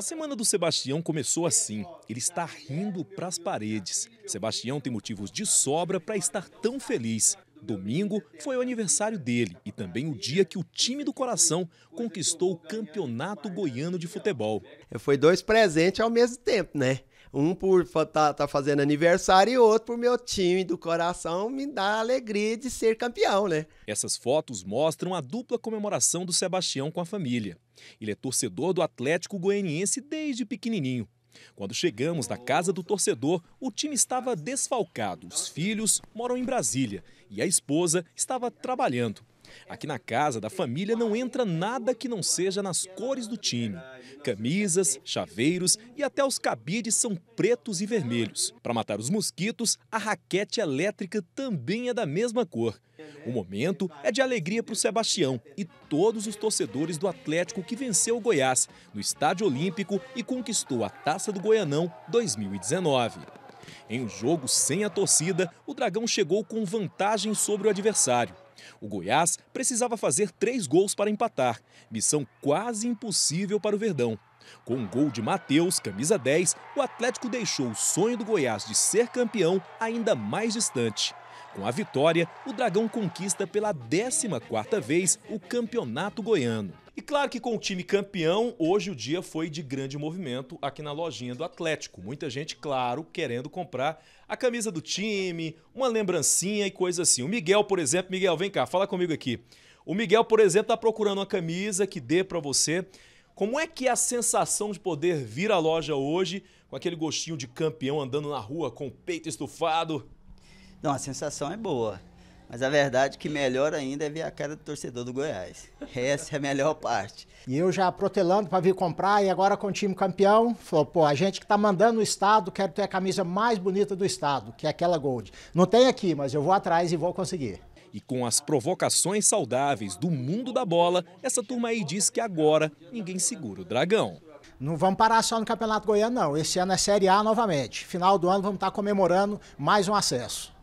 A semana do Sebastião começou assim. Ele está rindo para as paredes. Sebastião tem motivos de sobra para estar tão feliz. Domingo foi o aniversário dele e também o dia que o time do coração conquistou o Campeonato Goiano de Futebol. É, foi dois presentes ao mesmo tempo, né? Um por tá, tá fazendo aniversário e outro por meu time do coração me dá a alegria de ser campeão, né? Essas fotos mostram a dupla comemoração do Sebastião com a família. Ele é torcedor do Atlético Goianiense desde pequenininho quando chegamos na casa do torcedor, o time estava desfalcado. Os filhos moram em Brasília e a esposa estava trabalhando. Aqui na casa da família não entra nada que não seja nas cores do time. Camisas, chaveiros e até os cabides são pretos e vermelhos. Para matar os mosquitos, a raquete elétrica também é da mesma cor. O momento é de alegria para o Sebastião e todos os torcedores do Atlético que venceu o Goiás no Estádio Olímpico e conquistou a Taça do Goianão 2019. Em um jogo sem a torcida, o Dragão chegou com vantagem sobre o adversário. O Goiás precisava fazer três gols para empatar, missão quase impossível para o Verdão. Com um gol de Matheus, camisa 10, o Atlético deixou o sonho do Goiás de ser campeão ainda mais distante. Com a vitória, o Dragão conquista pela 14ª vez o Campeonato Goiano claro que com o time campeão, hoje o dia foi de grande movimento aqui na lojinha do Atlético. Muita gente, claro, querendo comprar a camisa do time, uma lembrancinha e coisa assim. O Miguel, por exemplo, Miguel, vem cá, fala comigo aqui. O Miguel, por exemplo, está procurando uma camisa que dê para você. Como é que é a sensação de poder vir à loja hoje com aquele gostinho de campeão andando na rua com o peito estufado? Não, a sensação é boa. Mas a verdade é que melhor ainda é ver a cara do torcedor do Goiás. Essa é a melhor parte. E eu já protelando para vir comprar e agora com o time campeão, falou, pô, a gente que tá mandando o estado, quero ter a camisa mais bonita do estado, que é aquela Gold. Não tem aqui, mas eu vou atrás e vou conseguir. E com as provocações saudáveis do mundo da bola, essa turma aí diz que agora ninguém segura o dragão. Não vamos parar só no Campeonato Goiano, não. Esse ano é Série A novamente. Final do ano vamos estar tá comemorando mais um acesso.